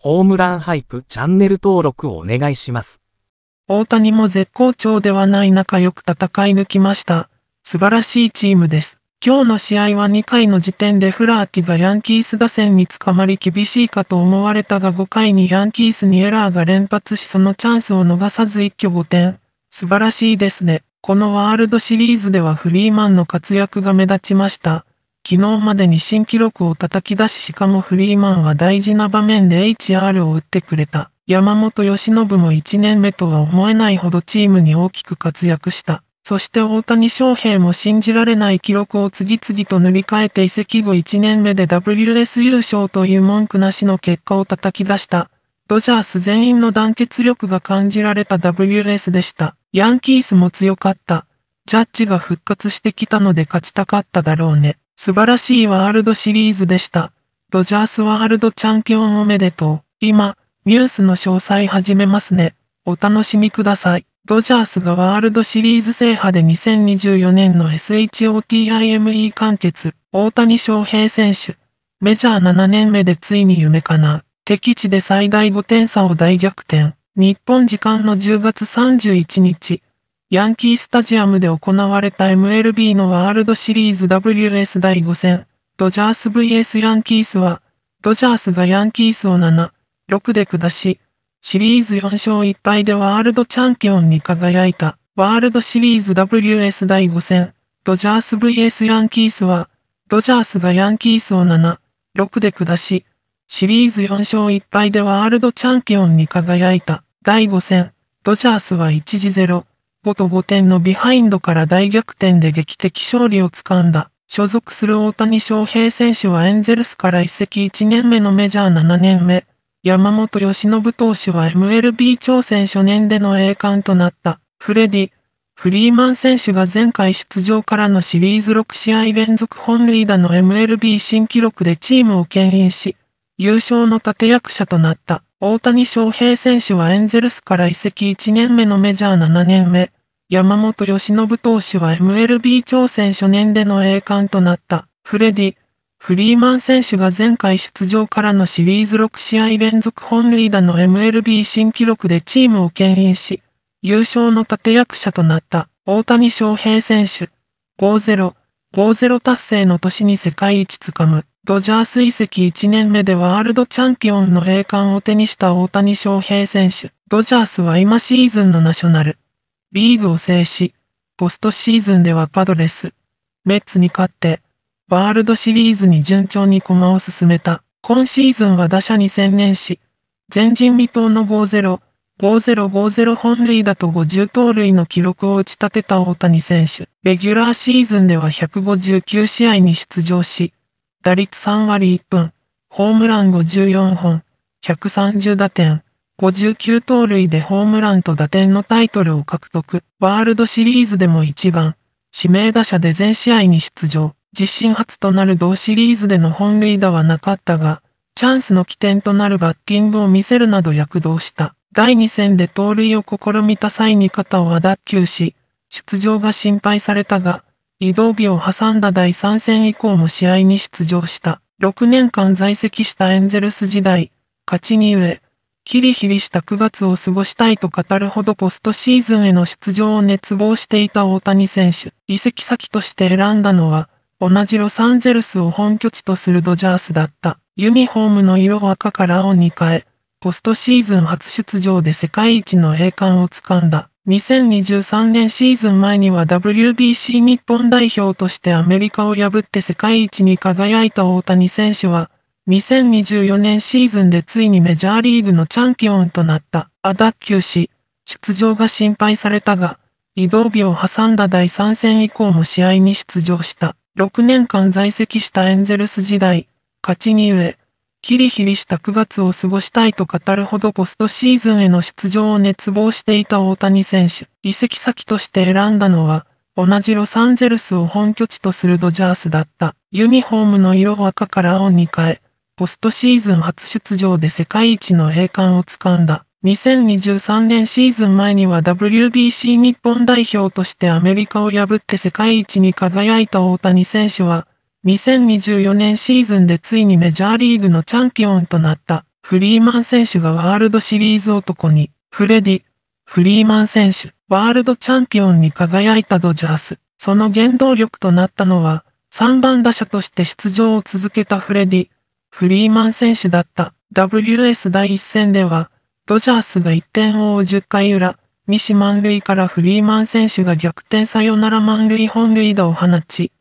ホームランハイプチャンネル登録をお願いします。大谷も絶好調ではない中よく戦い抜きました。素晴らしいチームです。今日の試合は2回の時点でフラーティがヤンキース打線に捕まり厳しいかと思われたが5回にヤンキースにエラーが連発しそのチャンスを逃さず一挙5点。素晴らしいですね。このワールドシリーズではフリーマンの活躍が目立ちました。昨日までに新記録を叩き出ししかもフリーマンは大事な場面で HR を打ってくれた。山本由伸も1年目とは思えないほどチームに大きく活躍した。そして大谷翔平も信じられない記録を次々と塗り替えて移籍後1年目で WS 優勝という文句なしの結果を叩き出した。ドジャース全員の団結力が感じられた WS でした。ヤンキースも強かった。ジャッジが復活してきたので勝ちたかっただろうね。素晴らしいワールドシリーズでした。ドジャースワールドチャンピオンおめでとう。今、ニュースの詳細始めますね。お楽しみください。ドジャースがワールドシリーズ制覇で2024年の SHOTIME 完結、大谷翔平選手。メジャー7年目でついに夢かな。敵地で最大5点差を大逆転。日本時間の10月31日、ヤンキースタジアムで行われた MLB のワールドシリーズ WS 第5戦、ドジャース VS ヤンキースは、ドジャースがヤンキースを7、6で下し、シリーズ4勝1敗でワールドチャンピオンに輝いた、ワールドシリーズ WS 第5戦、ドジャース VS ヤンキースは、ドジャースがヤンキースを7、6で下し、シリーズ4勝1敗でワールドチャンピオンに輝いた、第5戦、ドジャースは1時0、元5点のビハインドから大逆転で劇的勝利をつかんだ。所属する大谷翔平選手はエンゼルスから一石。1年目のメジャー7年目。山本義信投手は MLB 挑戦初年での栄冠となった。フレディ、フリーマン選手が前回出場からのシリーズ6試合連続本塁打の MLB 新記録でチームを牽引し、優勝の立役者となった。大谷翔平選手はエンゼルスから移籍1年目のメジャー7年目、山本義信投手は MLB 挑戦初年での栄冠となったフレディ・フリーマン選手が前回出場からのシリーズ6試合連続本塁打の MLB 新記録でチームを牽引し、優勝の立役者となった大谷翔平選手。5-0、5-0達成の年に世界一つかむ。ドジャース移籍1年目でワールドチャンピオンの栄冠を手にした大谷翔平選手。ドジャースは今シーズンのナショナル。リーグを制し、ポストシーズンではパドレス、メッツに勝って、ワールドシリーズに順調に駒を進めた。今シーズンは打者に専念し、前人未到の5-0、5050本塁打と50盗塁の記録を打ち立てた大谷選手。レギュラーシーズンでは159試合に出場し、打率3割1分、ホームラン54本、130打点、59盗塁でホームランと打点のタイトルを獲得、ワールドシリーズでも1番、指名打者で全試合に出場、自身初となる同シリーズでの本塁打はなかったが、チャンスの起点となるバッティングを見せるなど躍動した。第2戦で盗塁を試みた際に肩をあ脱球し、出場が心配されたが、移動日を挟んだ第3戦以降も試合に出場した。6年間在籍したエンゼルス時代、勝ちに飢え、キリヒリした9月を過ごしたいと語るほどポストシーズンへの出場を熱望していた大谷選手。移籍先として選んだのは、同じロサンゼルスを本拠地とするドジャースだった。ユニフォームの色を赤から青に変え、ポストシーズン初出場で世界一の栄冠をつかんだ。2023年シーズン前には WBC 日本代表としてアメリカを破って世界一に輝いた大谷選手は、2024年シーズンでついにメジャーリーグのチャンピオンとなった、アダッキュし、出場が心配されたが、移動日を挟んだ第3戦以降も試合に出場した。6年間在籍したエンゼルス時代、勝ちに飢え、キリヒリした9月を過ごしたいと語るほどポストシーズンへの出場を熱望していた大谷選手。移籍先として選んだのは、同じロサンゼルスを本拠地とするドジャースだった。ユニフォームの色を赤から青に変え、ポストシーズン初出場で世界一の栄冠をつかんだ。2023年シーズン前には WBC 日本代表としてアメリカを破って世界一に輝いた大谷選手は、2024年シーズンでついにメジャーリーグのチャンピオンとなったフリーマン選手がワールドシリーズ男にフレディ・フリーマン選手ワールドチャンピオンに輝いたドジャース。その原動力となったのは3番打者として出場を続けたフレディ・フリーマン選手だった WS 第1戦ではドジャースが1点を追う10回裏西満塁からフリーマン選手が逆転サヨナラ満塁本塁打を放ち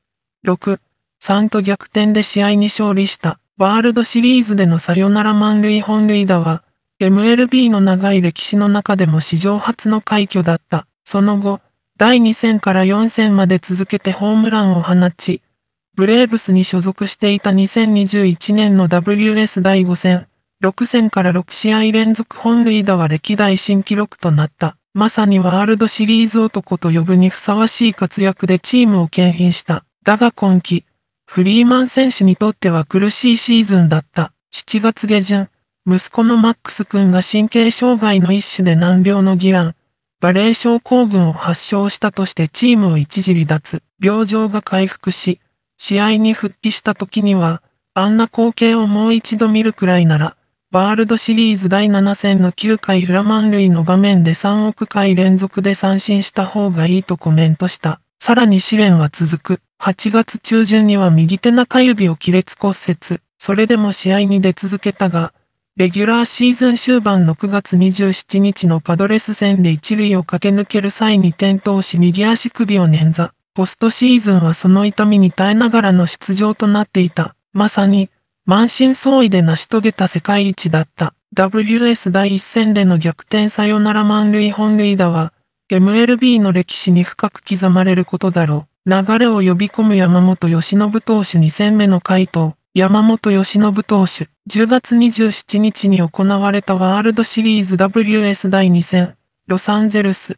6 3と逆転で試合に勝利した、ワールドシリーズでのサヨナラ満塁本塁打は、MLB の長い歴史の中でも史上初の快挙だった。その後、第2戦から4戦まで続けてホームランを放ち、ブレーブスに所属していた2021年の WS 第5戦、6戦から6試合連続本塁打は歴代新記録となった。まさにワールドシリーズ男と呼ぶにふさわしい活躍でチームを牽引した。だが今季、フリーマン選手にとっては苦しいシーズンだった。7月下旬、息子のマックス君が神経障害の一種で難病の議案、バレー症候群を発症したとしてチームを一時離脱、病状が回復し、試合に復帰した時には、あんな光景をもう一度見るくらいなら、ワールドシリーズ第7戦の9回裏満塁の場面で3億回連続で三振した方がいいとコメントした。さらに試練は続く。8月中旬には右手中指を亀裂骨折、それでも試合に出続けたが、レギュラーシーズン終盤の9月27日のパドレス戦で一塁を駆け抜ける際に転倒し右足首を捻挫。ポストシーズンはその痛みに耐えながらの出場となっていた。まさに、満身創痍で成し遂げた世界一だった。WS 第1戦での逆転サヨナラ満塁本塁打は、MLB の歴史に深く刻まれることだろう。流れを呼び込む山本由伸投手2戦目の回答、山本由伸投手、10月27日に行われたワールドシリーズ WS 第2戦、ロサンゼルス、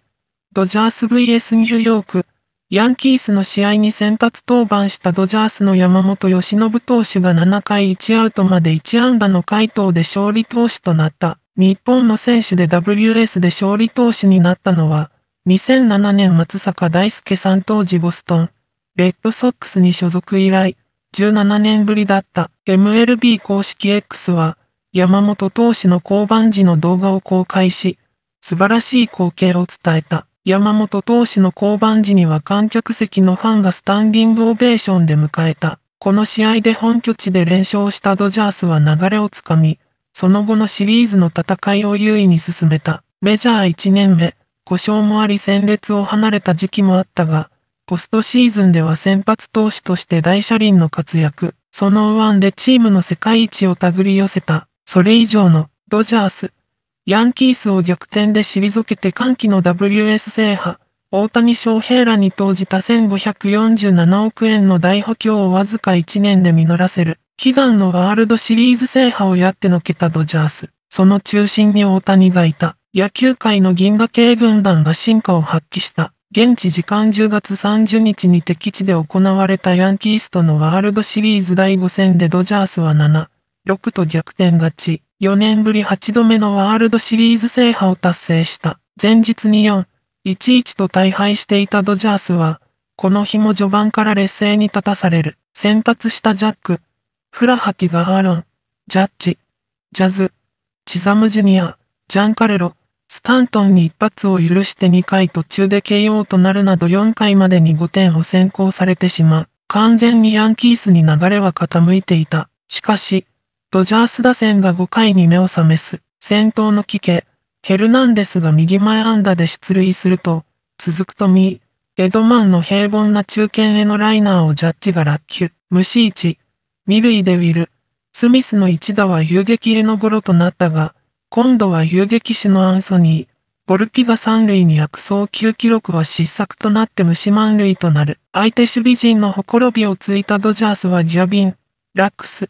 ドジャース VS ニューヨーク、ヤンキースの試合に先発登板したドジャースの山本由伸投手が7回1アウトまで1安打の回答で勝利投手となった。日本の選手で WS で勝利投手になったのは、2007年松坂大輔さん当時ボストン、レッドソックスに所属以来、17年ぶりだった MLB 公式 X は、山本投手の降板時の動画を公開し、素晴らしい光景を伝えた。山本投手の降板時には観客席のファンがスタンディングオベーションで迎えた。この試合で本拠地で連勝したドジャースは流れをつかみ、その後のシリーズの戦いを優位に進めた。メジャー1年目、故障もあり戦列を離れた時期もあったが、ポストシーズンでは先発投手として大車輪の活躍、その腕でチームの世界一を手繰り寄せた、それ以上のドジャース、ヤンキースを逆転で退けて歓喜の WS 制覇、大谷翔平らに投じた1547億円の大補強をわずか1年で実らせる、悲願のワールドシリーズ制覇をやってのけたドジャース、その中心に大谷がいた。野球界の銀河系軍団が進化を発揮した。現地時間10月30日に敵地で行われたヤンキースとのワールドシリーズ第5戦でドジャースは7、6と逆転勝ち、4年ぶり8度目のワールドシリーズ制覇を達成した。前日に4、11と大敗していたドジャースは、この日も序盤から劣勢に立たされる。先発したジャック、フラハキガ・アーロン、ジャッジ、ジャズ、チザムジュニア、ジャンカルロ、スタントンに一発を許して2回途中で KO となるなど4回までに5点を先行されてしまう。完全にヤンキースに流れは傾いていた。しかし、ドジャース打線が5回に目を覚ます先頭のキケ、ヘルナンデスが右前安打で出塁すると、続くとミー、エドマンの平凡な中堅へのライナーをジャッジが落球、無視1、二塁でウィル、スミスの一打は遊撃へのゴロとなったが、今度は遊撃手のアンソニー、ボルピが三塁に悪送球記録は失策となって虫満塁となる。相手守備陣のほころびをついたドジャースはギャビン、ラックス、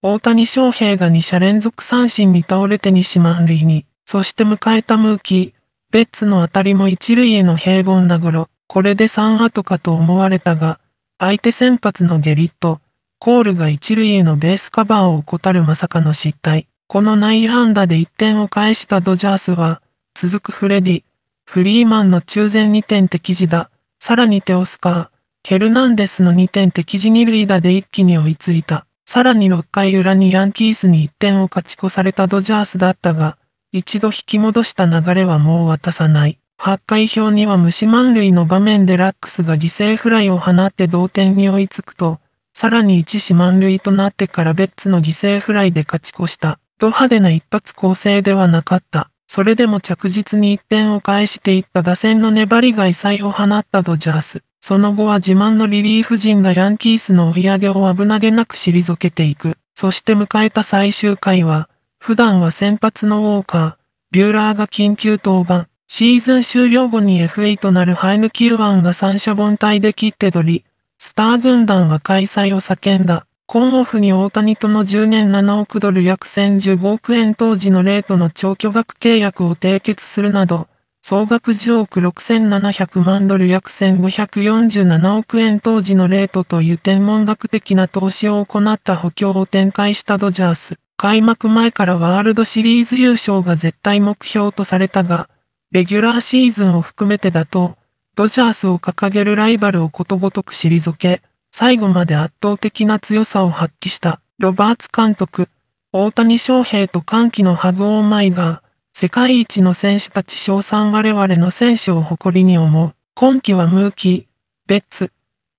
大谷翔平が2者連続三振に倒れて西満塁に、そして迎えたムーキー、ベッツの当たりも一塁への平凡なごろ、これで3アとかと思われたが、相手先発のゲリット、コールが一塁へのベースカバーを怠るまさかの失態。この内安打で1点を返したドジャースは、続くフレディ、フリーマンの中前2点敵地だ、さらにテオスカー、ヘルナンデスの2点敵地2塁打で一気に追いついた。さらに6回裏にヤンキースに1点を勝ち越されたドジャースだったが、一度引き戻した流れはもう渡さない。8回表には虫満塁の場面でラックスが犠牲フライを放って同点に追いつくと、さらに1死満塁となってからベッツの犠牲フライで勝ち越した。ド派手な一発構成ではなかった。それでも着実に一点を返していった打線の粘りが異彩を放ったドジャース。その後は自慢のリリーフ陣がヤンキースの追い上げを危なげなく退けていく。そして迎えた最終回は、普段は先発のウォーカー、ビューラーが緊急登板。シーズン終了後に FA となるハイヌ・キルワンが三者凡退で切って取り、スター軍団は開催を叫んだ。コンオフに大谷との10年7億ドル約1015億円当時のレートの超巨額契約を締結するなど、総額10億6700万ドル約1547億円当時のレートという天文学的な投資を行った補強を展開したドジャース。開幕前からワールドシリーズ優勝が絶対目標とされたが、レギュラーシーズンを含めてだと、ドジャースを掲げるライバルをことごとく退け、最後まで圧倒的な強さを発揮したロバーツ監督、大谷翔平と歓喜のハグオーマイが、世界一の選手たち賞賛我々の選手を誇りに思う。今季はムーキー、ベッツ、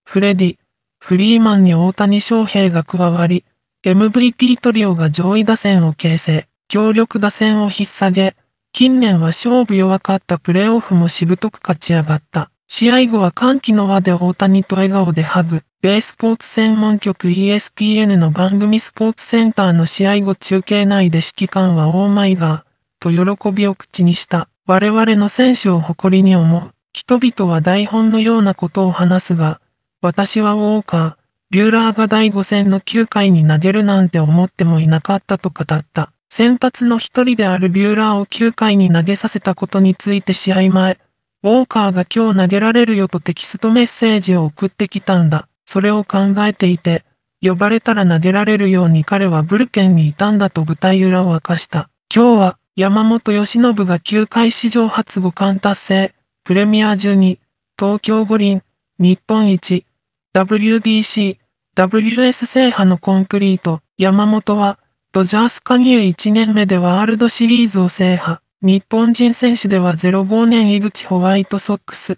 フレディ、フリーマンに大谷翔平が加わり、MVP トリオが上位打線を形成、強力打線を引っ下げ、近年は勝負弱かったプレーオフもしぶとく勝ち上がった。試合後は歓喜の輪で大谷と笑顔でハグ。米スポーツ専門局 ESPN の番組スポーツセンターの試合後中継内で指揮官はオーマイガーと喜びを口にした。我々の選手を誇りに思う。人々は台本のようなことを話すが、私はウォーカー、ビューラーが第5戦の9回に投げるなんて思ってもいなかったと語った。先発の一人であるビューラーを9回に投げさせたことについて試合前、ウォーカーが今日投げられるよとテキストメッセージを送ってきたんだ。それを考えていて、呼ばれたら投げられるように彼はブルケンにいたんだと舞台裏を明かした。今日は山本由伸が9回史上初5冠達成、プレミア12、東京五輪、日本一、WBC、WS 制覇のコンクリート、山本は、ドジャース加入1年目でワールドシリーズを制覇。日本人選手では05年井口ホワイトソックス、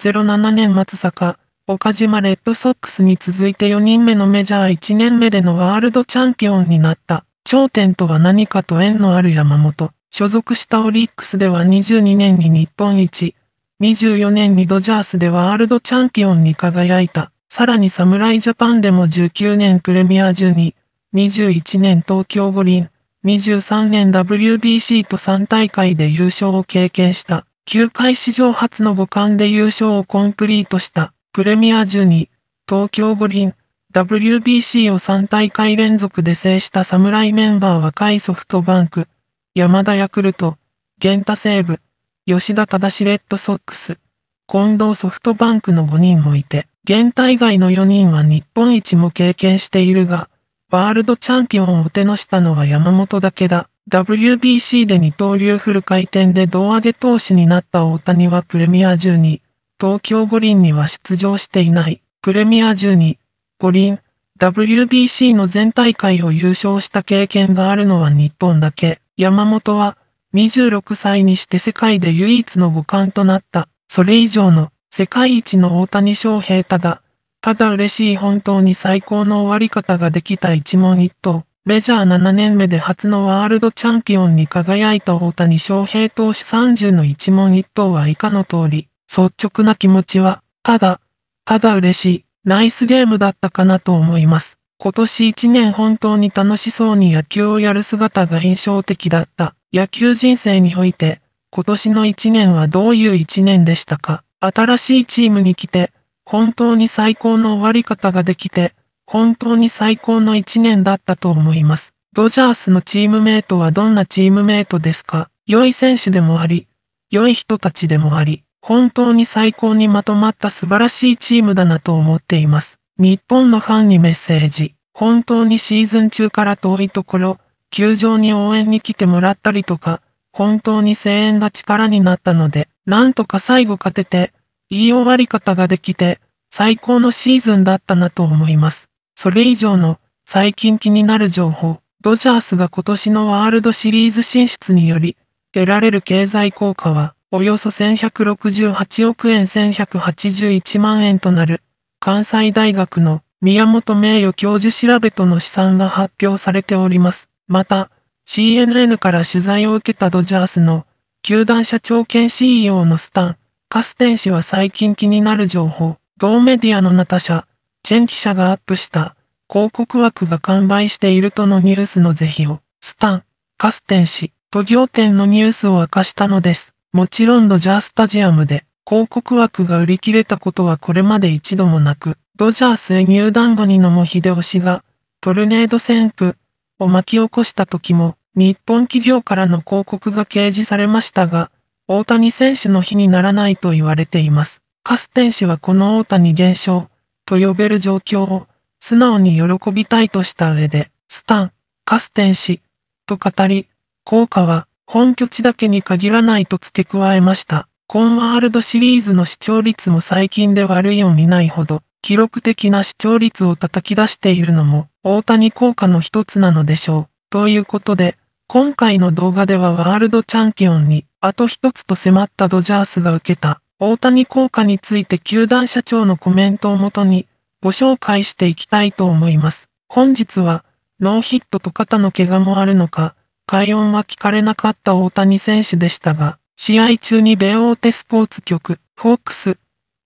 07年松坂、岡島レッドソックスに続いて4人目のメジャー1年目でのワールドチャンピオンになった。頂点とは何かと縁のある山本。所属したオリックスでは22年に日本一、24年にドジャースでワールドチャンピオンに輝いた。さらに侍ジャパンでも19年プレミア12、21年東京五輪、2 3年 WBC と3大会で優勝を経験した。球界史上初の五冠で優勝をコンプリートした。プレミア12、東京五輪、WBC を3大会連続で制した侍メンバーは海ソフトバンク、山田ヤクルト、源太西武、吉田正レッドソックス、近藤ソフトバンクの5人もいて、現太以外の4人は日本一も経験しているが、ワールドチャンピオンを手てのしたのは山本だけだ。WBC で二刀流フル回転で胴上げ投手になった大谷はプレミア12、東京五輪には出場していない。プレミア12、五輪、WBC の全大会を優勝した経験があるのは日本だけ。山本は26歳にして世界で唯一の五冠となった。それ以上の世界一の大谷翔平ただ、ただ嬉しい本当に最高の終わり方ができた一問一答。メジャー7年目で初のワールドチャンピオンに輝いた大谷翔平投手30の一問一答は以下の通り、率直な気持ちは、ただ、ただ嬉しい、ナイスゲームだったかなと思います。今年1年本当に楽しそうに野球をやる姿が印象的だった。野球人生において、今年の1年はどういう1年でしたか新しいチームに来て、本当に最高の終わり方ができて、本当に最高の一年だったと思います。ドジャースのチームメイトはどんなチームメイトですか良い選手でもあり、良い人たちでもあり、本当に最高にまとまった素晴らしいチームだなと思っています。日本のファンにメッセージ。本当にシーズン中から遠いところ、球場に応援に来てもらったりとか、本当に声援が力になったので、なんとか最後勝てて、いい終わり方ができて、最高のシーズンだったなと思います。それ以上の、最近気になる情報、ドジャースが今年のワールドシリーズ進出により、得られる経済効果は、およそ1168億円1181万円となる、関西大学の宮本名誉教授調べとの試算が発表されております。また、CNN から取材を受けたドジャースの、球団社長兼 CEO のスタン、カステン氏は最近気になる情報、同メディアのナタ社、チェン記者がアップした、広告枠が完売しているとのニュースの是非を、スタン、カステン氏、都業店のニュースを明かしたのです。もちろんドジャースタジアムで、広告枠が売り切れたことはこれまで一度もなく、ドジャースへ入団後に野茂秀夫氏が、トルネード旋風を巻き起こした時も、日本企業からの広告が掲示されましたが、大谷選手の日にならないと言われています。カステン氏はこの大谷現象と呼べる状況を素直に喜びたいとした上で、スタン、カステン氏と語り、効果は本拠地だけに限らないと付け加えました。コンワールドシリーズの視聴率も最近で悪いを見ないほど、記録的な視聴率を叩き出しているのも、大谷効果の一つなのでしょう。ということで、今回の動画ではワールドチャンピオンにあと一つと迫ったドジャースが受けた大谷効果について球団社長のコメントをもとにご紹介していきたいと思います。本日はノーヒットと肩の怪我もあるのか、快音は聞かれなかった大谷選手でしたが、試合中に米大手スポーツ局、フォークス、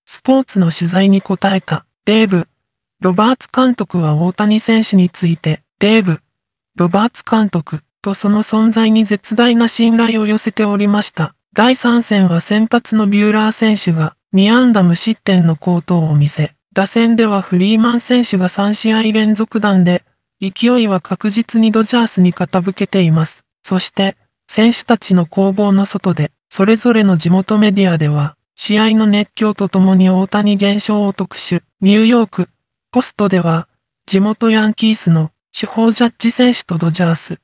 スポーツの取材に答えた、デーブ、ロバーツ監督は大谷選手について、デーブ、ロバーツ監督、とその存在に絶大な信頼を寄せておりました。第3戦は先発のビューラー選手が2安打無失点の好投を見せ、打線ではフリーマン選手が3試合連続弾で、勢いは確実にドジャースに傾けています。そして、選手たちの攻防の外で、それぞれの地元メディアでは、試合の熱狂とともに大谷現象を特集、ニューヨーク、ポストでは、地元ヤンキースの主砲ジャッジ選手とドジャース、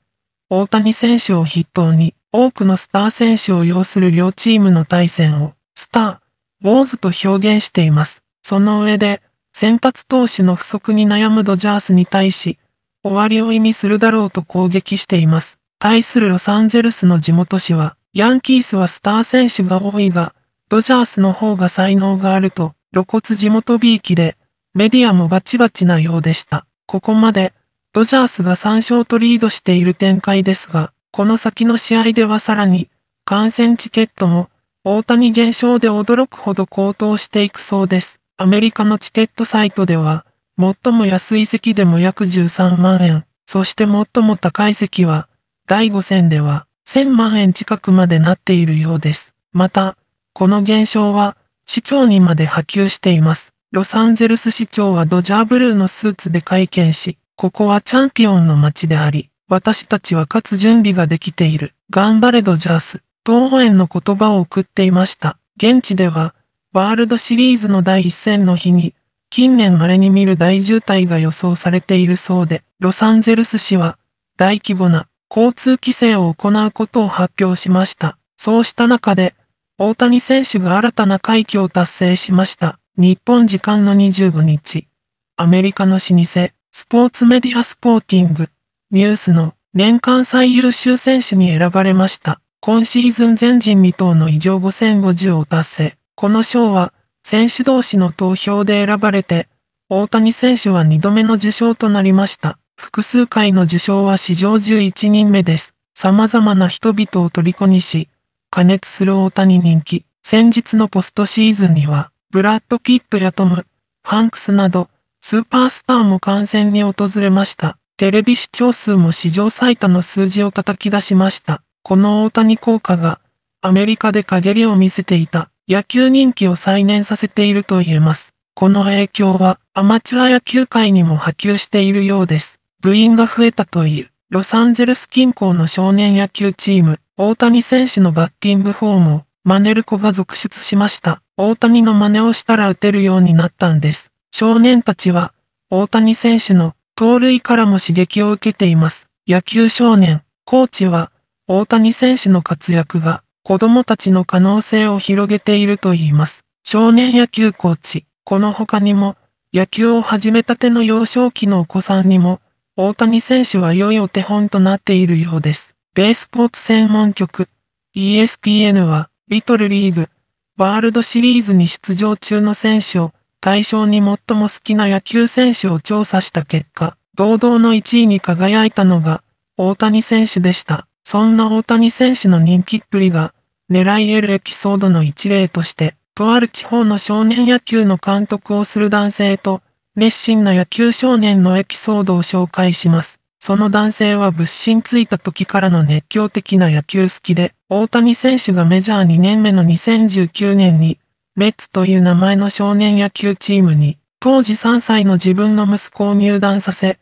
大谷選手を筆頭に、多くのスター選手を要する両チームの対戦を、スター、ウォーズと表現しています。その上で、先発投手の不足に悩むドジャースに対し、終わりを意味するだろうと攻撃しています。対するロサンゼルスの地元紙は、ヤンキースはスター選手が多いが、ドジャースの方が才能があると、露骨地元びいきで、メディアもバチバチなようでした。ここまで、ドジャースが3勝とリードしている展開ですが、この先の試合ではさらに、観戦チケットも、大谷現象で驚くほど高騰していくそうです。アメリカのチケットサイトでは、最も安い席でも約13万円、そして最も高い席は、第5戦では、1000万円近くまでなっているようです。また、この現象は、市長にまで波及しています。ロサンゼルス市長はドジャーブルーのスーツで会見し、ここはチャンピオンの街であり、私たちは勝つ準備ができている。頑張れドジャース。東方園の言葉を送っていました。現地では、ワールドシリーズの第一戦の日に、近年稀に見る大渋滞が予想されているそうで、ロサンゼルス市は、大規模な交通規制を行うことを発表しました。そうした中で、大谷選手が新たな快挙を達成しました。日本時間の25日、アメリカの老舗、スポーツメディアスポーティング、ニュースの年間最優秀選手に選ばれました。今シーズン前人未到の異常5050を達成。この賞は、選手同士の投票で選ばれて、大谷選手は2度目の受賞となりました。複数回の受賞は史上11人目です。様々な人々を虜にし、加熱する大谷人気。先日のポストシーズンには、ブラッド・ピットやトム、ハンクスなど、スーパースターも完全に訪れました。テレビ視聴数も史上最多の数字を叩き出しました。この大谷効果が、アメリカで陰りを見せていた、野球人気を再燃させていると言えます。この影響は、アマチュア野球界にも波及しているようです。部員が増えたという、ロサンゼルス近郊の少年野球チーム、大谷選手のバッティングフォームを、真似る子が続出しました。大谷の真似をしたら打てるようになったんです。少年たちは、大谷選手の盗塁からも刺激を受けています。野球少年、コーチは、大谷選手の活躍が、子供たちの可能性を広げていると言います。少年野球コーチ、この他にも、野球を始めたての幼少期のお子さんにも、大谷選手は良いお手本となっているようです。ベースポーツ専門局 ESPN は、リトルリーグ、ワールドシリーズに出場中の選手を対象に最も好きな野球選手を調査した結果、堂々の1位に輝いたのが、大谷選手でした。そんな大谷選手の人気っぷりが、狙い得るエピソードの一例として、とある地方の少年野球の監督をする男性と、熱心な野球少年のエピソードを紹介します。その男性は物心ついた時からの熱狂的な野球好きで、大谷選手がメジャー2年目の2019年に、メッツという名前の少年野球チームに、当時3歳の自分の息子を入団させ、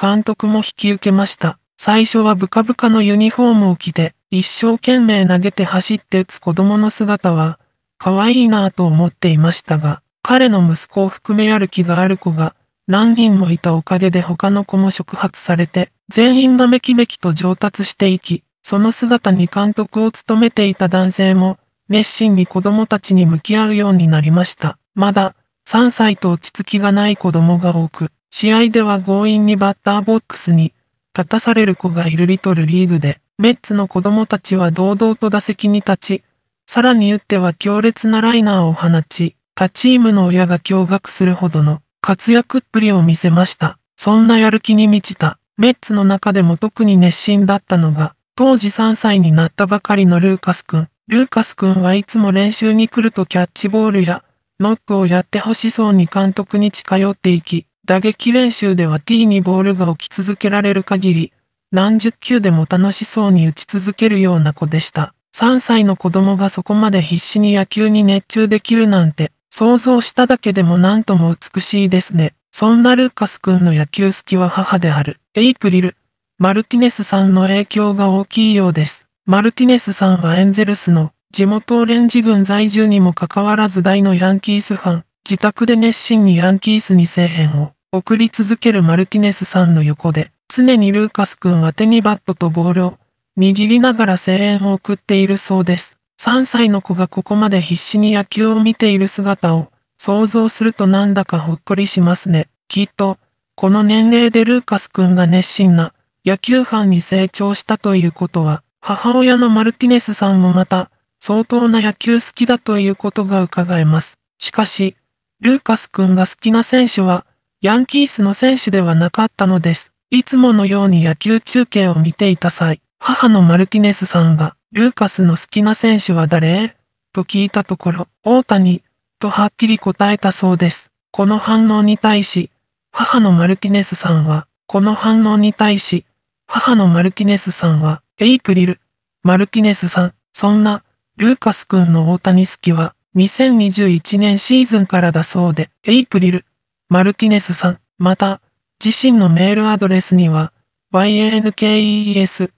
監督も引き受けました。最初はブカブカのユニフォームを着て、一生懸命投げて走って打つ子供の姿は、可愛いなぁと思っていましたが、彼の息子を含めやる気がある子が、何人もいたおかげで他の子も触発されて、全員がめきめきと上達していき、その姿に監督を務めていた男性も、熱心に子供たちに向き合うようになりました。まだ、3歳と落ち着きがない子供が多く、試合では強引にバッターボックスに立たされる子がいるリトルリーグで、メッツの子供たちは堂々と打席に立ち、さらに打っては強烈なライナーを放ち、他チームの親が驚愕するほどの活躍っぷりを見せました。そんなやる気に満ちた、メッツの中でも特に熱心だったのが、当時3歳になったばかりのルーカス君。ルーカス君はいつも練習に来るとキャッチボールやノックをやってほしそうに監督に近寄っていき、打撃練習では T にボールが置き続けられる限り、何十球でも楽しそうに打ち続けるような子でした。3歳の子供がそこまで必死に野球に熱中できるなんて、想像しただけでも何とも美しいですね。そんなルーカス君の野球好きは母である、エイプリル、マルティネスさんの影響が大きいようです。マルティネスさんはエンゼルスの地元オレンジ軍在住にもかかわらず大のヤンキースファン、自宅で熱心にヤンキースに声援を送り続けるマルティネスさんの横で、常にルーカス君は手にバットとボールを握りながら声援を送っているそうです。3歳の子がここまで必死に野球を見ている姿を想像するとなんだかほっこりしますね。きっと、この年齢でルーカス君が熱心な野球ファンに成長したということは、母親のマルティネスさんもまた、相当な野球好きだということが伺えます。しかし、ルーカス君が好きな選手は、ヤンキースの選手ではなかったのです。いつものように野球中継を見ていた際、母のマルティネスさんが、ルーカスの好きな選手は誰と聞いたところ、大谷、とはっきり答えたそうです。この反応に対し、母のマルティネスさんは、この反応に対し、母のマルティネスさんは、エイプリル、マルティネスさん、そんな、ルーカス君の大谷好きは、2021年シーズンからだそうで、エイプリル、マルティネスさん、また、自身のメールアドレスには、yankes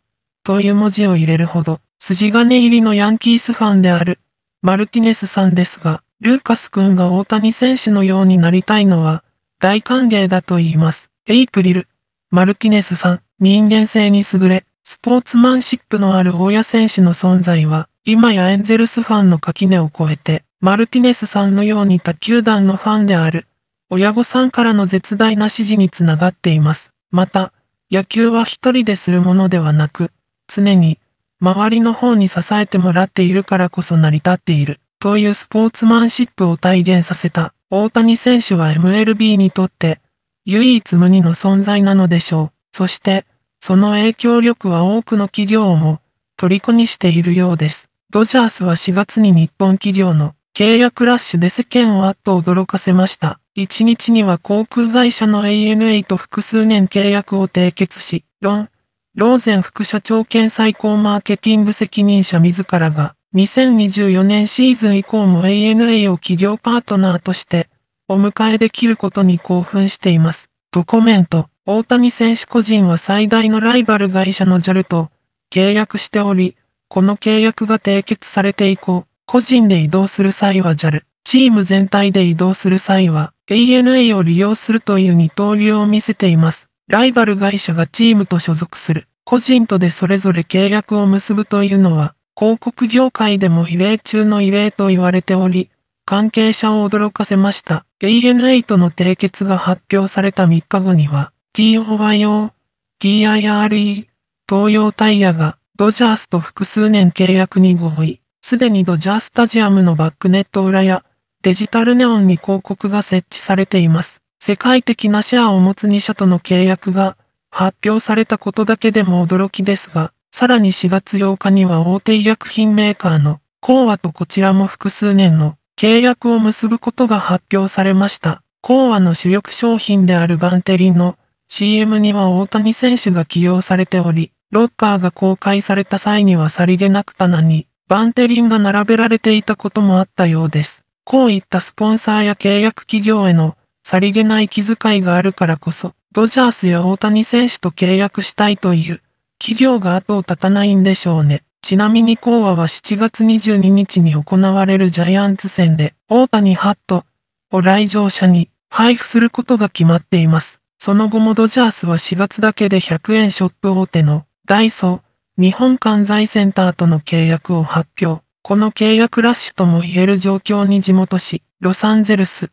という文字を入れるほど、筋金入りのヤンキースファンである、マルティネスさんですが、ルーカス君が大谷選手のようになりたいのは、大歓迎だと言います。エイプリル、マルティネスさん、人間性に優れ、スポーツマンシップのある大谷選手の存在は、今やエンゼルスファンの垣根を越えて、マルティネスさんのように他球団のファンである、親御さんからの絶大な支持につながっています。また、野球は一人でするものではなく、常に、周りの方に支えてもらっているからこそ成り立っている、というスポーツマンシップを体現させた、大谷選手は MLB にとって、唯一無二の存在なのでしょう。そして、その影響力は多くの企業を虜にしているようです。ドジャースは4月に日本企業の契約ラッシュで世間をあっと驚かせました。1日には航空会社の ANA と複数年契約を締結し、ロン、ローゼン副社長兼最高マーケティング責任者自らが、2024年シーズン以降も ANA を企業パートナーとして、お迎えできることに興奮しています。とコメント。大谷選手個人は最大のライバル会社の JAL と契約しており、この契約が締結されて以降、個人で移動する際は JAL、チーム全体で移動する際は ANA を利用するという二刀流を見せています。ライバル会社がチームと所属する、個人とでそれぞれ契約を結ぶというのは、広告業界でも異例中の異例と言われており、関係者を驚かせました。ANA との締結が発表された3日後には、TOYO、TIRE、東洋タイヤがドジャースと複数年契約に合意。すでにドジャースタジアムのバックネット裏やデジタルネオンに広告が設置されています。世界的なシェアを持つ2社との契約が発表されたことだけでも驚きですが、さらに4月8日には大手医薬品メーカーのコーアとこちらも複数年の契約を結ぶことが発表されました。コーアの主力商品であるバンテリンの CM には大谷選手が起用されており、ロッカーが公開された際にはさりげなく棚に、バンテリンが並べられていたこともあったようです。こういったスポンサーや契約企業へのさりげない気遣いがあるからこそ、ドジャースや大谷選手と契約したいという企業が後を絶たないんでしょうね。ちなみに講和は7月22日に行われるジャイアンツ戦で、大谷ハットを来場者に配布することが決まっています。その後もドジャースは4月だけで100円ショップ大手のダイソー、日本関西センターとの契約を発表。この契約ラッシュとも言える状況に地元紙、ロサンゼルス、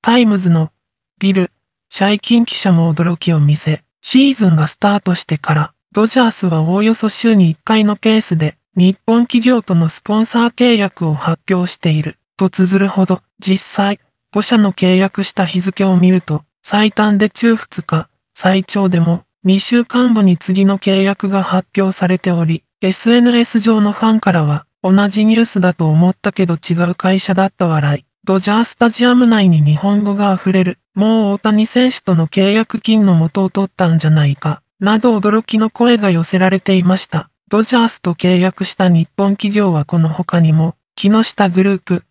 タイムズのビル、最近記者も驚きを見せ、シーズンがスタートしてから、ドジャースはおおよそ週に1回のペースで、日本企業とのスポンサー契約を発表している、と綴るほど、実際、5社の契約した日付を見ると、最短で中2日、最長でも2週間後に次の契約が発表されており、SNS 上のファンからは、同じニュースだと思ったけど違う会社だった笑い。ドジャースタジアム内に日本語が溢れる。もう大谷選手との契約金の元を取ったんじゃないか。など驚きの声が寄せられていました。ドジャースと契約した日本企業はこの他にも、木下グループ、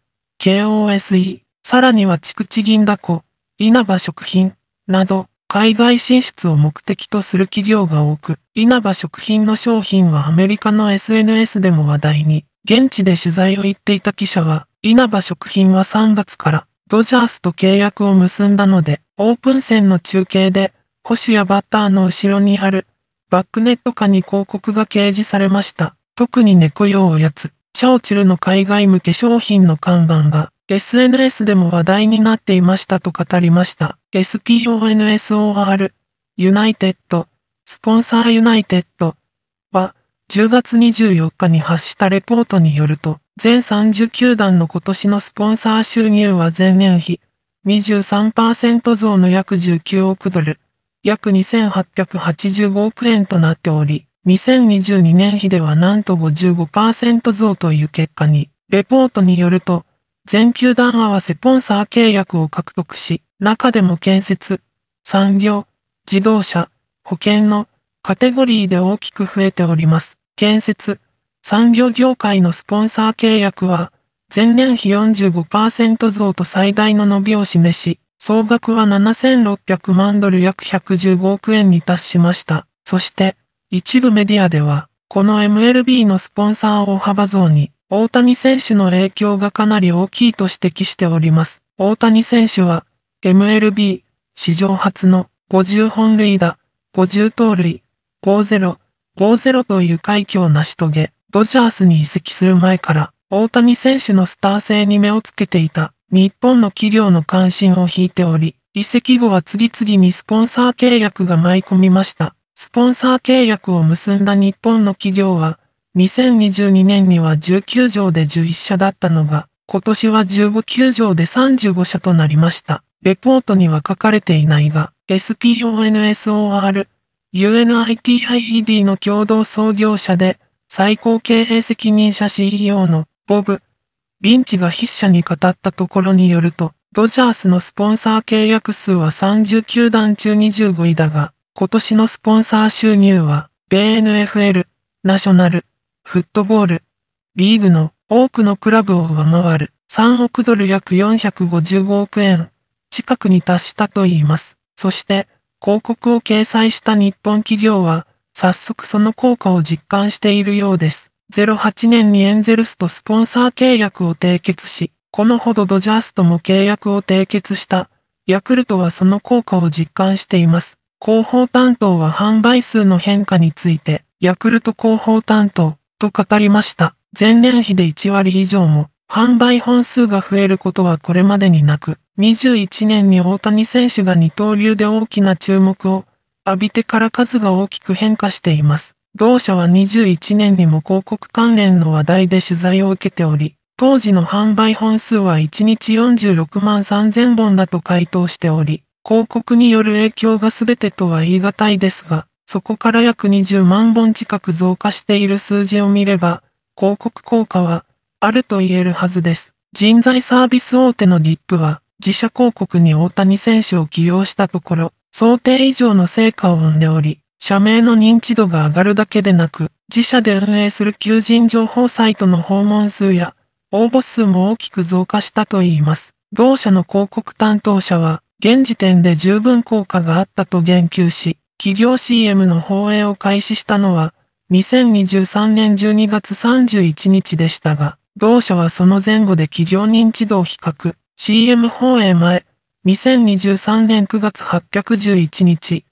KOSE、さらには筑地銀だこ、稲葉食品など、海外進出を目的とする企業が多く、稲葉食品の商品はアメリカの SNS でも話題に、現地で取材を行っていた記者は、稲葉食品は3月からドジャースと契約を結んだので、オープン戦の中継で、星やバターの後ろにある、バックネット下に広告が掲示されました。特に猫用おやつ、チャオチルの海外向け商品の看板が、SNS でも話題になっていましたと語りました。SPONSOR、ユナイテッド、スポンサーユナイテッドは、10月24日に発したレポートによると、全30球団の今年のスポンサー収入は前年比23%増の約19億ドル、約2885億円となっており、2022年比ではなんと55%増という結果に、レポートによると、全球団合わせポンサー契約を獲得し、中でも建設、産業、自動車、保険のカテゴリーで大きく増えております。建設、産業業界のスポンサー契約は、前年比45%増と最大の伸びを示し、総額は7600万ドル約115億円に達しました。そして、一部メディアでは、この MLB のスポンサー大幅増に、大谷選手の影響がかなり大きいと指摘しております。大谷選手は、MLB、史上初の50本塁打、50盗塁、50、50という快挙を成し遂げ、ドジャースに移籍する前から、大谷選手のスター性に目をつけていた、日本の企業の関心を引いており、移籍後は次々にスポンサー契約が舞い込みました。スポンサー契約を結んだ日本の企業は、2022年には19条で11社だったのが、今年は15球場で35社となりました。レポートには書かれていないが、SPONSOR、UNITIED の共同創業者で、最高経営責任者 CEO のボブ・ビンチが筆者に語ったところによると、ドジャースのスポンサー契約数は30球団中25位だが、今年のスポンサー収入は、BNFL、ナショナル、フットボール、リーグの多くのクラブを上回る3億ドル約455億円近くに達したといいます。そして、広告を掲載した日本企業は、早速その効果を実感しているようです。08年にエンゼルスとスポンサー契約を締結し、このほどドジャースとも契約を締結したヤクルトはその効果を実感しています。広報担当は販売数の変化について、ヤクルト広報担当、と語りました。前年比で1割以上も販売本数が増えることはこれまでになく、21年に大谷選手が二刀流で大きな注目を浴びてから数が大きく変化しています。同社は21年にも広告関連の話題で取材を受けており、当時の販売本数は1日46万3000本だと回答しており、広告による影響が全てとは言い難いですが、そこから約20万本近く増加している数字を見れば、広告効果はあると言えるはずです。人材サービス大手のディップは、自社広告に大谷選手を起用したところ、想定以上の成果を生んでおり、社名の認知度が上がるだけでなく、自社で運営する求人情報サイトの訪問数や応募数も大きく増加したといいます。同社の広告担当者は、現時点で十分効果があったと言及し、企業 CM の放映を開始したのは、2023年12月31日でしたが、同社はその前後で企業認知度を比較、CM 放映前、2023年9月811日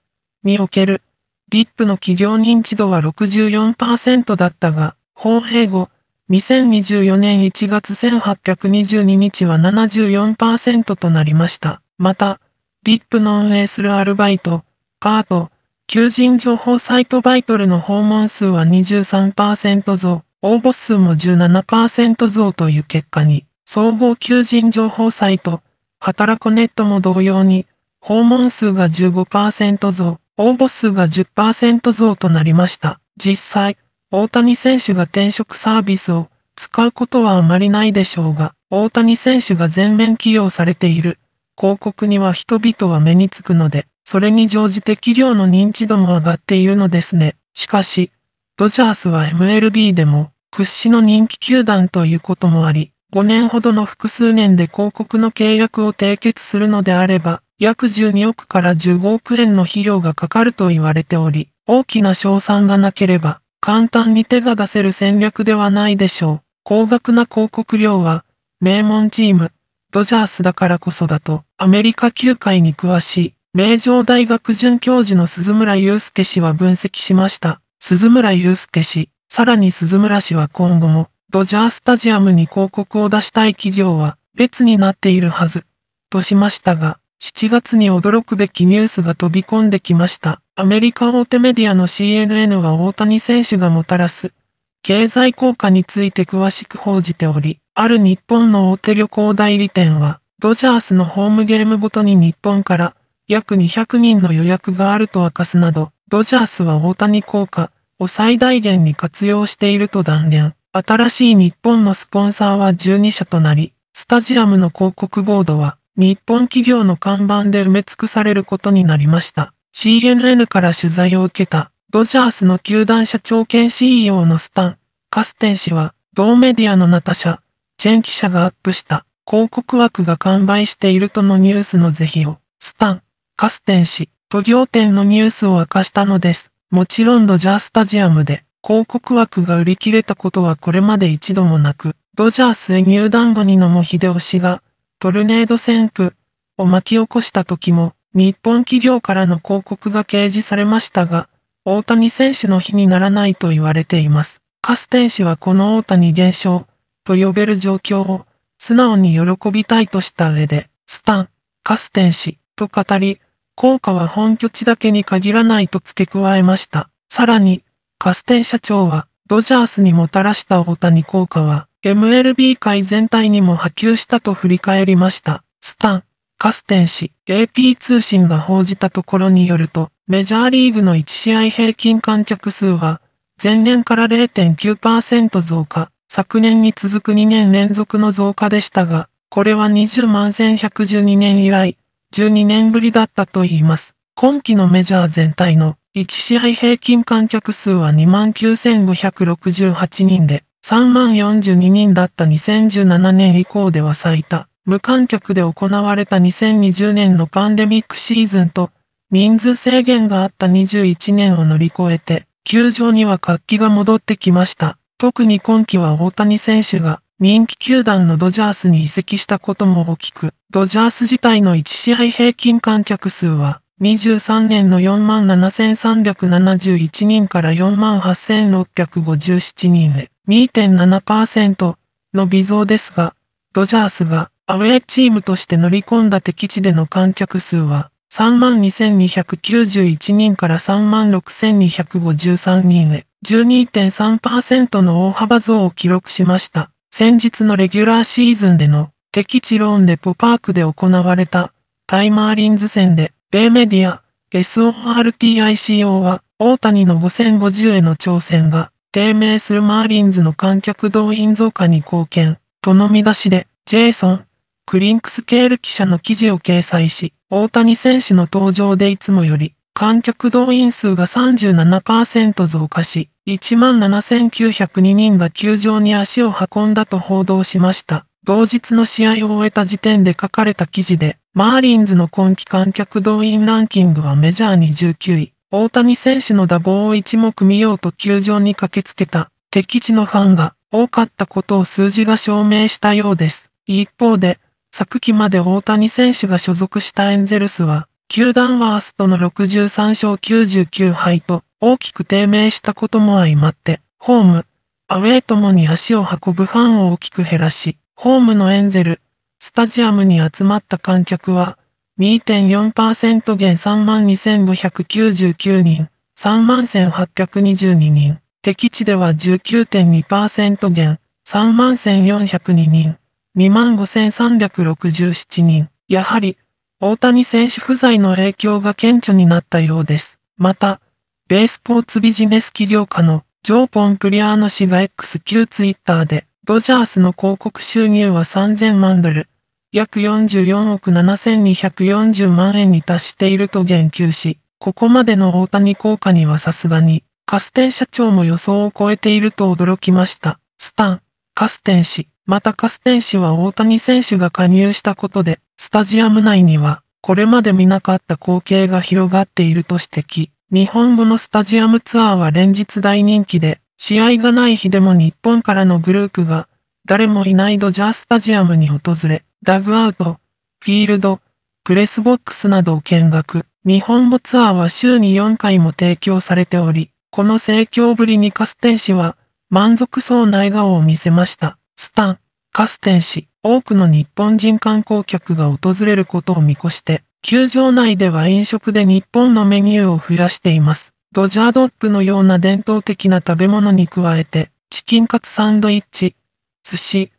における、リップの企業認知度は64%だったが、放映後、2024年1月1822日は74%となりました。また、リップの運営するアルバイト、パート、求人情報サイトバイトルの訪問数は23%増、応募数も17%増という結果に、総合求人情報サイト、働くネットも同様に、訪問数が15%増、応募数が10%増となりました。実際、大谷選手が転職サービスを使うことはあまりないでしょうが、大谷選手が全面起用されている広告には人々は目につくので、それに乗じて企業の認知度も上がっているのですね。しかし、ドジャースは MLB でも屈指の人気球団ということもあり、5年ほどの複数年で広告の契約を締結するのであれば、約12億から15億円の費用がかかると言われており、大きな賞賛がなければ、簡単に手が出せる戦略ではないでしょう。高額な広告料は、名門チーム、ドジャースだからこそだと、アメリカ球界に詳しい、名城大学准教授の鈴村祐介氏は分析しました。鈴村祐介氏、さらに鈴村氏は今後も、ドジャースタジアムに広告を出したい企業は、列になっているはず、としましたが、7月に驚くべきニュースが飛び込んできました。アメリカ大手メディアの CNN は大谷選手がもたらす、経済効果について詳しく報じており、ある日本の大手旅行代理店は、ドジャースのホームゲームごとに日本から、約200人の予約があると明かすなど、ドジャースは大谷効果を最大限に活用していると断言。新しい日本のスポンサーは12社となり、スタジアムの広告ボードは日本企業の看板で埋め尽くされることになりました。CNN から取材を受けたドジャースの球団社長兼 CEO のスタン・カステン氏は同メディアのナタ社、チェン記者がアップした広告枠が完売しているとのニュースの是非をスタンカステン氏、と行店のニュースを明かしたのです。もちろんドジャースタジアムで広告枠が売り切れたことはこれまで一度もなく、ドジャースへ入団後に野茂秀夫氏がトルネード旋風を巻き起こした時も、日本企業からの広告が掲示されましたが、大谷選手の日にならないと言われています。カステン氏はこの大谷現象と呼べる状況を素直に喜びたいとした上で、スタン、カステン氏と語り、効果は本拠地だけに限らないと付け加えました。さらに、カステン社長は、ドジャースにもたらした大谷効果は、MLB 界全体にも波及したと振り返りました。スタン、カステン氏、AP 通信が報じたところによると、メジャーリーグの1試合平均観客数は、前年から0.9%増加、昨年に続く2年連続の増加でしたが、これは20万1112年以来、12年ぶりだったといいます。今季のメジャー全体の1試合平均観客数は29,568人で、3万0 4 2人だった2017年以降では最多。無観客で行われた2020年のパンデミックシーズンと、人数制限があった21年を乗り越えて、球場には活気が戻ってきました。特に今季は大谷選手が人気球団のドジャースに移籍したことも大きく、ドジャース自体の1試合平均観客数は、23年の47,371人から48,657人へ、2.7%の微増ですが、ドジャースがアウェーチームとして乗り込んだ敵地での観客数は、32,291人から36,253人へ、12.3%の大幅増を記録しました。先日のレギュラーシーズンでの敵地ローンデポパークで行われたタイマーリンズ戦で米メディア SORTICO は大谷の5050への挑戦が低迷するマーリンズの観客動員増加に貢献との見出しでジェイソン・クリンクスケール記者の記事を掲載し大谷選手の登場でいつもより観客動員数が37%増加し、17,902人が球場に足を運んだと報道しました。同日の試合を終えた時点で書かれた記事で、マーリンズの今季観客動員ランキングはメジャーに19位。大谷選手の打棒を一目見ようと球場に駆けつけた敵地のファンが多かったことを数字が証明したようです。一方で、昨季まで大谷選手が所属したエンゼルスは、球団ワーストの63勝99敗と大きく低迷したことも相まって、ホーム、アウェイともに足を運ぶファンを大きく減らし、ホームのエンゼル、スタジアムに集まった観客は、2.4%減32,599人、31,822人、敵地では19.2%減31,402人、25,367人、やはり、大谷選手不在の影響が顕著になったようです。また、米スポーツビジネス企業家のジョーポン・クリアーノ氏が XQ ツイッターで、ドジャースの広告収入は3000万ドル、約44億7240万円に達していると言及し、ここまでの大谷効果にはさすがに、カステン社長も予想を超えていると驚きました。スタン、カステン氏。またカステン氏は大谷選手が加入したことで、スタジアム内には、これまで見なかった光景が広がっていると指摘。日本語のスタジアムツアーは連日大人気で、試合がない日でも日本からのグループが、誰もいないドジャースタジアムに訪れ、ダグアウト、フィールド、プレスボックスなどを見学。日本語ツアーは週に4回も提供されており、この盛況ぶりにカステン氏は、満足そうな笑顔を見せました。スタン、カステン氏、多くの日本人観光客が訪れることを見越して、球場内では飲食で日本のメニューを増やしています。ドジャードッグのような伝統的な食べ物に加えて、チキンカツサンドイッチ、寿司、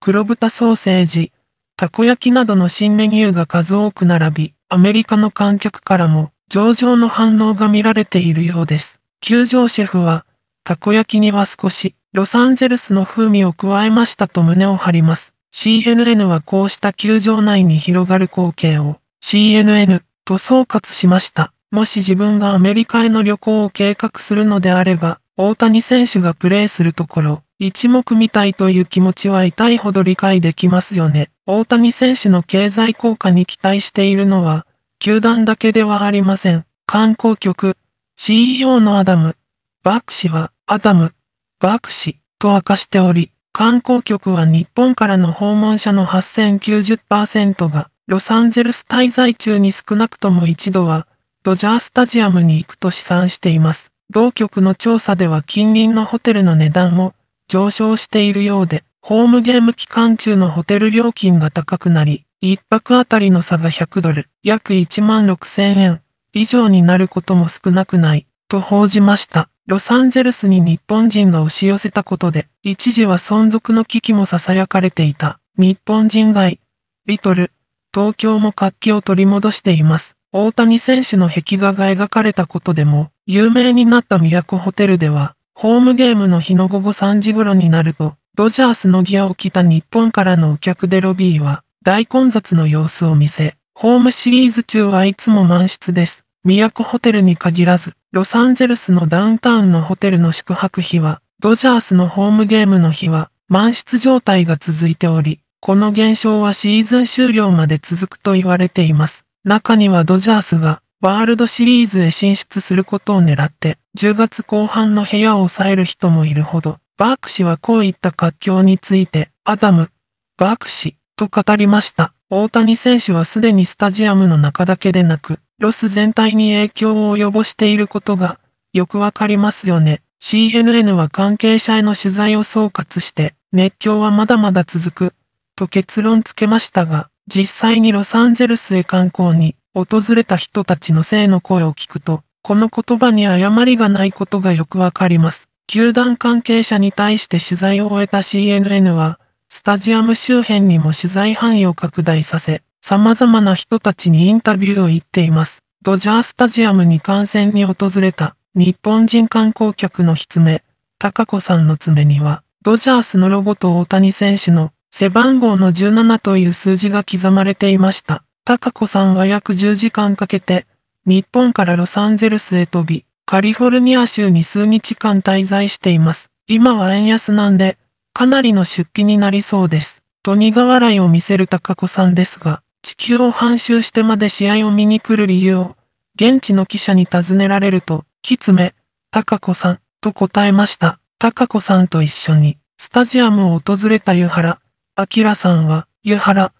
黒豚ソーセージ、たこ焼きなどの新メニューが数多く並び、アメリカの観客からも上々の反応が見られているようです。球場シェフは、たこ焼きには少し、ロサンゼルスの風味を加えましたと胸を張ります。CNN はこうした球場内に広がる光景を、CNN と総括しました。もし自分がアメリカへの旅行を計画するのであれば、大谷選手がプレーするところ、一目見たいという気持ちは痛いほど理解できますよね。大谷選手の経済効果に期待しているのは、球団だけではありません。観光局、CEO のアダム、バク氏はアダム、バク氏と明かしており、観光局は日本からの訪問者の8090%がロサンゼルス滞在中に少なくとも一度はドジャースタジアムに行くと試算しています。同局の調査では近隣のホテルの値段も上昇しているようで、ホームゲーム期間中のホテル料金が高くなり、一泊あたりの差が100ドル、約1万6 0 0 0円以上になることも少なくない、と報じました。ロサンゼルスに日本人が押し寄せたことで、一時は存続の危機も囁かれていた、日本人街、リトル、東京も活気を取り戻しています。大谷選手の壁画が描かれたことでも、有名になった都ホテルでは、ホームゲームの日の午後3時頃になると、ドジャースのギアを着た日本からのお客でロビーは、大混雑の様子を見せ、ホームシリーズ中はいつも満室です。都ホテルに限らず、ロサンゼルスのダウンタウンのホテルの宿泊費は、ドジャースのホームゲームの日は、満室状態が続いており、この現象はシーズン終了まで続くと言われています。中にはドジャースが、ワールドシリーズへ進出することを狙って、10月後半の部屋を抑える人もいるほど、バーク氏はこういった活況について、アダム、バーク氏、と語りました。大谷選手はすでにスタジアムの中だけでなく、ロス全体に影響を及ぼしていることが、よくわかりますよね。CNN は関係者への取材を総括して、熱狂はまだまだ続く、と結論付けましたが、実際にロサンゼルスへ観光に訪れた人たちの性の声を聞くと、この言葉に誤りがないことがよくわかります。球団関係者に対して取材を終えた CNN は、スタジアム周辺にも取材範囲を拡大させ、様々な人たちにインタビューを言っています。ドジャースタジアムに観戦に訪れた日本人観光客の爪、高子さんの爪には、ドジャースのロゴと大谷選手の背番号の17という数字が刻まれていました。高子さんは約10時間かけて、日本からロサンゼルスへ飛び、カリフォルニア州に数日間滞在しています。今は円安なんで、かなりの出費になりそうです。と苦笑いを見せる高子さんですが、地球を半周してまで試合を見に来る理由を、現地の記者に尋ねられると、きつめ、高子さん、と答えました。高子さんと一緒に、スタジアムを訪れた湯原、明さんは、湯原、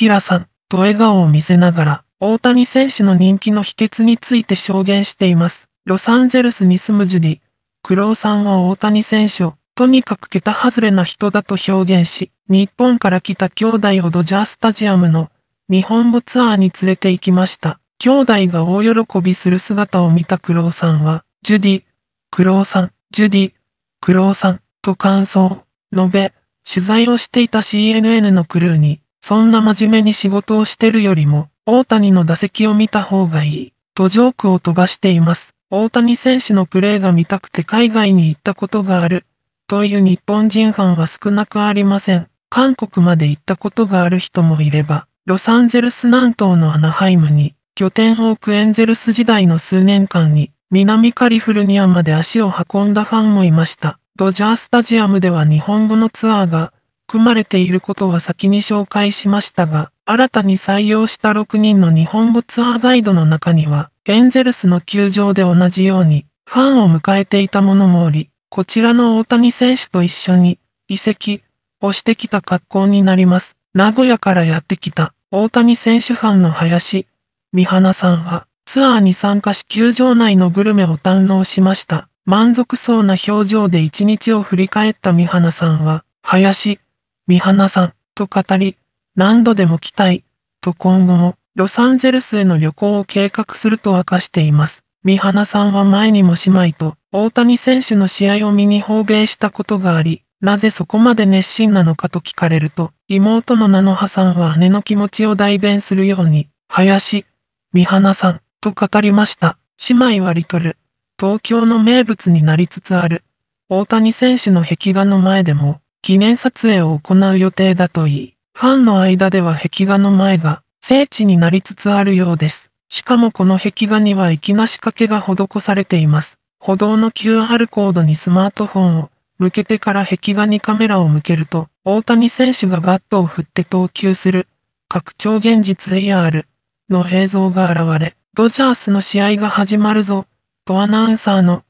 明さん、と笑顔を見せながら、大谷選手の人気の秘訣について証言しています。ロサンゼルスに住むジュディ、クロウさんは大谷選手を、とにかく桁外れな人だと表現し、日本から来た兄弟をドジャースタジアムの日本語ツアーに連れて行きました。兄弟が大喜びする姿を見たクロウさんは、ジュディ、クロウさん、ジュディ、クロウさん、と感想を述べ、取材をしていた CNN のクルーに、そんな真面目に仕事をしてるよりも、大谷の打席を見た方がいい、とジョークを飛ばしています。大谷選手のプレーが見たくて海外に行ったことがある。という日本人ファンは少なくありません。韓国まで行ったことがある人もいれば、ロサンゼルス南東のアナハイムに、拠点ホークエンゼルス時代の数年間に、南カリフォルニアまで足を運んだファンもいました。ドジャースタジアムでは日本語のツアーが組まれていることは先に紹介しましたが、新たに採用した6人の日本語ツアーガイドの中には、エンゼルスの球場で同じように、ファンを迎えていた者もおり、こちらの大谷選手と一緒に、移籍をしてきた格好になります。名古屋からやってきた、大谷選手班の林、美花さんは、ツアーに参加し球場内のグルメを堪能しました。満足そうな表情で一日を振り返った美花さんは、林、美花さん、と語り、何度でも来たい、と今後も、ロサンゼルスへの旅行を計画すると明かしています。三原さんは前にも姉妹と大谷選手の試合を見に放芸したことがあり、なぜそこまで熱心なのかと聞かれると、妹の菜の葉さんは姉の気持ちを代弁するように、林、三花さん、と語りました。姉妹はリトル、東京の名物になりつつある、大谷選手の壁画の前でも、記念撮影を行う予定だといい、ファンの間では壁画の前が、聖地になりつつあるようです。しかもこの壁画には粋な仕掛けが施されています。歩道の QR コードにスマートフォンを向けてから壁画にカメラを向けると、大谷選手がバットを振って投球する、拡張現実 AR の映像が現れ、ドジャースの試合が始まるぞ、とアナウンサーの、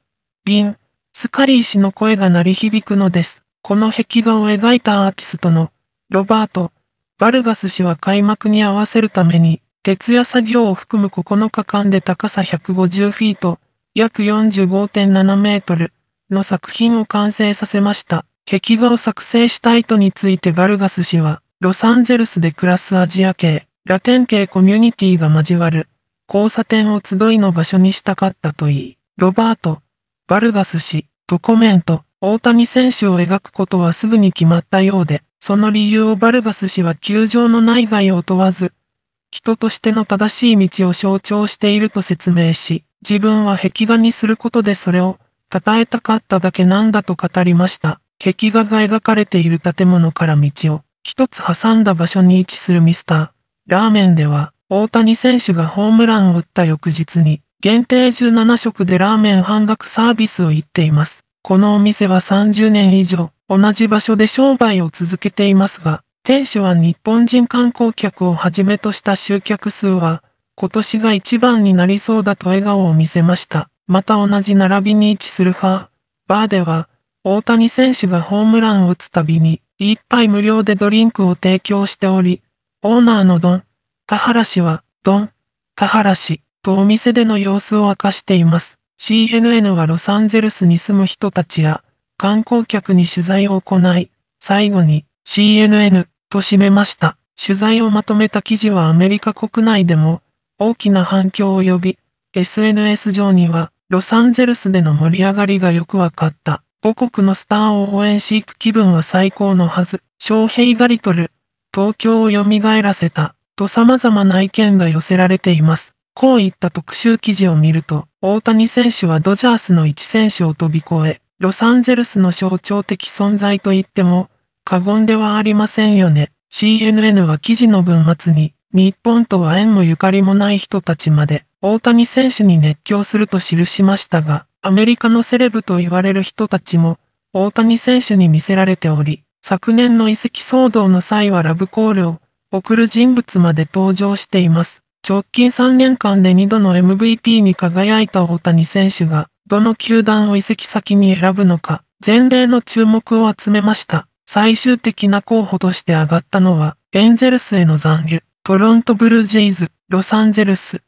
ビン、スカリー氏の声が鳴り響くのです。この壁画を描いたアーティストの、ロバート、バルガス氏は開幕に合わせるために、徹夜作業を含む9日間で高さ150フィート、約45.7メートルの作品を完成させました。壁画を作成した意図についてバルガス氏は、ロサンゼルスで暮らすアジア系、ラテン系コミュニティが交わる、交差点を集いの場所にしたかったといい、ロバート、バルガス氏、とコメント、大谷選手を描くことはすぐに決まったようで、その理由をバルガス氏は球場の内外を問わず、人としての正しい道を象徴していると説明し、自分は壁画にすることでそれを、称えたかっただけなんだと語りました。壁画が描かれている建物から道を、一つ挟んだ場所に位置するミスター。ラーメンでは、大谷選手がホームランを打った翌日に、限定17食でラーメン半額サービスを言っています。このお店は30年以上、同じ場所で商売を続けていますが、店主は日本人観光客をはじめとした集客数は、今年が一番になりそうだと笑顔を見せました。また同じ並びに位置するファー、バーでは、大谷選手がホームランを打つたびに、一杯無料でドリンクを提供しており、オーナーのドン、田原氏は、ドン、田原氏、とお店での様子を明かしています。CNN はロサンゼルスに住む人たちや、観光客に取材を行い、最後に、CNN、と締めました。取材をまとめた記事はアメリカ国内でも大きな反響を呼び、SNS 上にはロサンゼルスでの盛り上がりがよくわかった。母国のスターを応援し行く気分は最高のはず。昌平がリトル、東京を蘇らせた、と様々な意見が寄せられています。こういった特集記事を見ると、大谷選手はドジャースの1選手を飛び越え、ロサンゼルスの象徴的存在と言っても過言ではありませんよね。CNN は記事の文末に、日本とは縁もゆかりもない人たちまで、大谷選手に熱狂すると記しましたが、アメリカのセレブと言われる人たちも、大谷選手に見せられており、昨年の移籍騒動の際はラブコールを送る人物まで登場しています。直近3年間で2度の MVP に輝いた大谷選手が、どの球団を移籍先に選ぶのか、前例の注目を集めました。最終的な候補として挙がったのは、エンゼルスへの残留、トロントブルージェイズ、ロサンゼルス、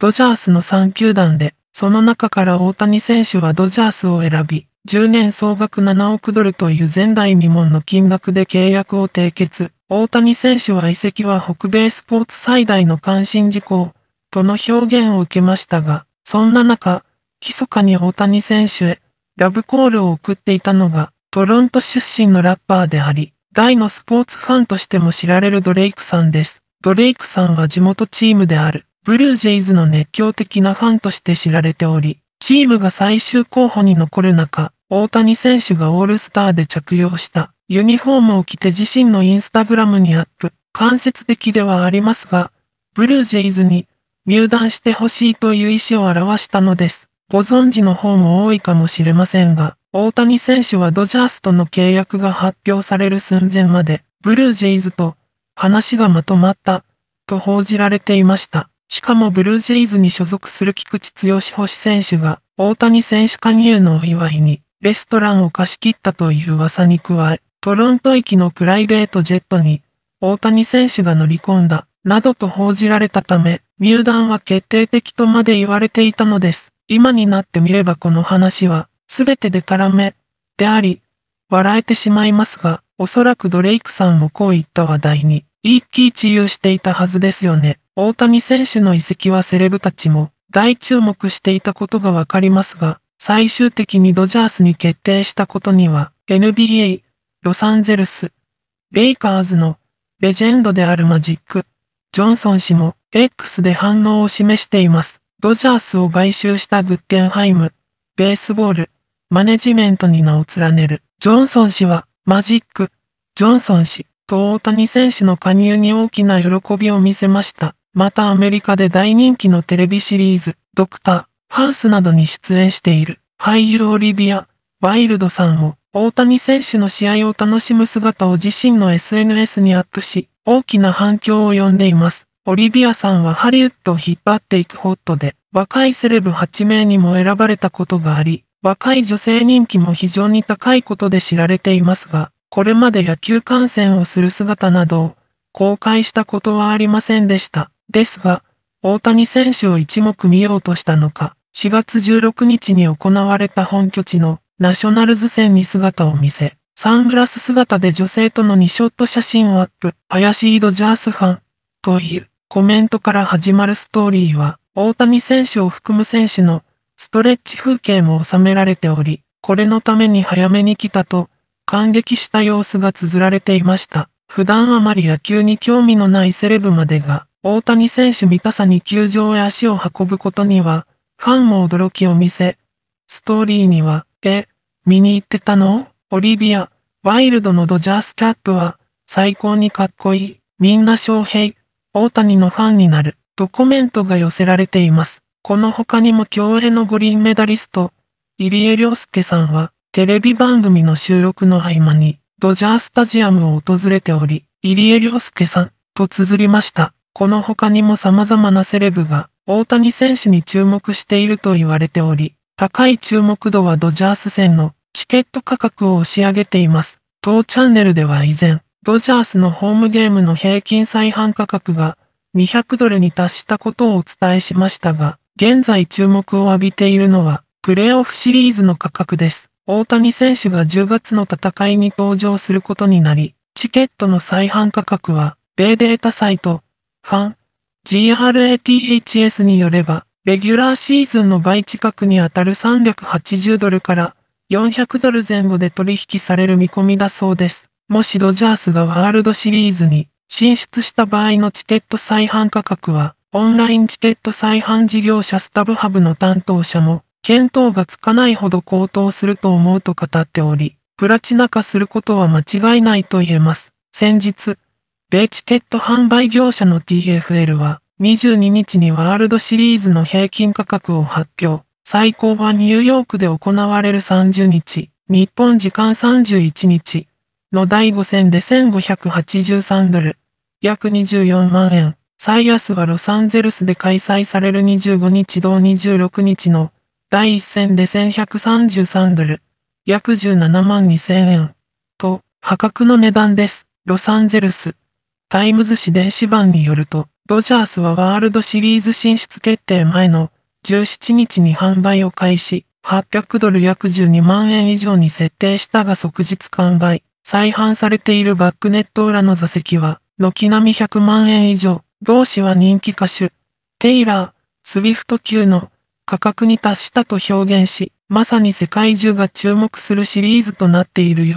ドジャースの3球団で、その中から大谷選手はドジャースを選び、10年総額7億ドルという前代未聞の金額で契約を締結。大谷選手は移籍は北米スポーツ最大の関心事項、との表現を受けましたが、そんな中、密かに大谷選手へ、ラブコールを送っていたのが、トロント出身のラッパーであり、大のスポーツファンとしても知られるドレイクさんです。ドレイクさんは地元チームである、ブルージェイズの熱狂的なファンとして知られており、チームが最終候補に残る中、大谷選手がオールスターで着用したユニフォームを着て自身のインスタグラムにアップ。間接的ではありますが、ブルージェイズに入団してほしいという意思を表したのです。ご存知の方も多いかもしれませんが、大谷選手はドジャースとの契約が発表される寸前まで、ブルージェイズと話がまとまった、と報じられていました。しかもブルージェイズに所属する菊池剛星選手が、大谷選手加入のお祝いに、レストランを貸し切ったという噂に加え、トロント行きのプライベートジェットに、大谷選手が乗り込んだ、などと報じられたため、入団は決定的とまで言われていたのです。今になってみればこの話は、すべてでたらめ、であり、笑えてしまいますが、おそらくドレイクさんもこういった話題に、一喜一憂していたはずですよね。大谷選手の移籍はセレブたちも大注目していたことがわかりますが、最終的にドジャースに決定したことには、NBA、ロサンゼルス、レイカーズのレジェンドであるマジック、ジョンソン氏も X で反応を示しています。ドジャースを買収したグッケンハイム、ベースボール、マネジメントに名を連ねる。ジョンソン氏は、マジック、ジョンソン氏、と大谷選手の加入に大きな喜びを見せました。またアメリカで大人気のテレビシリーズ、ドクター、ハウスなどに出演している、俳優オリビア、ワイルドさんも、大谷選手の試合を楽しむ姿を自身の SNS にアップし、大きな反響を呼んでいます。オリビアさんはハリウッドを引っ張っていくホットで、若いセレブ8名にも選ばれたことがあり、若い女性人気も非常に高いことで知られていますが、これまで野球観戦をする姿などを公開したことはありませんでした。ですが、大谷選手を一目見ようとしたのか、4月16日に行われた本拠地のナショナルズ戦に姿を見せ、サングラス姿で女性との2ショット写真をアップ、怪しいドジャースファン、というコメントから始まるストーリーは、大谷選手を含む選手のストレッチ風景も収められており、これのために早めに来たと、感激した様子が綴られていました。普段あまり野球に興味のないセレブまでが、大谷選手見たさに球場へ足を運ぶことには、ファンも驚きを見せ、ストーリーには、え、見に行ってたのオリビア、ワイルドのドジャースキャットは、最高にかっこいい、みんな翔平、大谷のファンになる、とコメントが寄せられています。この他にも競泳の五輪メダリスト、入江良介さんは、テレビ番組の収録の合間に、ドジャースタジアムを訪れており、入江良介さん、と綴りました。この他にも様々なセレブが、大谷選手に注目していると言われており、高い注目度はドジャース戦のチケット価格を押し上げています。当チャンネルでは以前、ドジャースのホームゲームの平均再販価格が200ドルに達したことをお伝えしましたが、現在注目を浴びているのは、プレーオフシリーズの価格です。大谷選手が10月の戦いに登場することになり、チケットの再販価格は、米データサイト、ファン、GRATHS によれば、レギュラーシーズンの倍近くにあたる380ドルから400ドル前後で取引される見込みだそうです。もしドジャースがワールドシリーズに進出した場合のチケット再販価格は、オンラインチケット再販事業者スタブハブの担当者も、見当がつかないほど高騰すると思うと語っており、プラチナ化することは間違いないと言えます。先日、米チケット販売業者の TFL は、22日にワールドシリーズの平均価格を発表。最高はニューヨークで行われる30日、日本時間31日の第5戦で1583ドル、約24万円。サイアスはロサンゼルスで開催される25日同26日の第1戦で1133ドル、約17万2000円と破格の値段です。ロサンゼルス。タイムズ紙電子版によると、ドジャースはワールドシリーズ進出決定前の17日に販売を開始、800ドル約12万円以上に設定したが即日完売。再販されているバックネット裏の座席は、軒並み100万円以上。同氏は人気歌手、テイラー、スウィフト級の価格に達したと表現し、まさに世界中が注目するシリーズとなっているよ。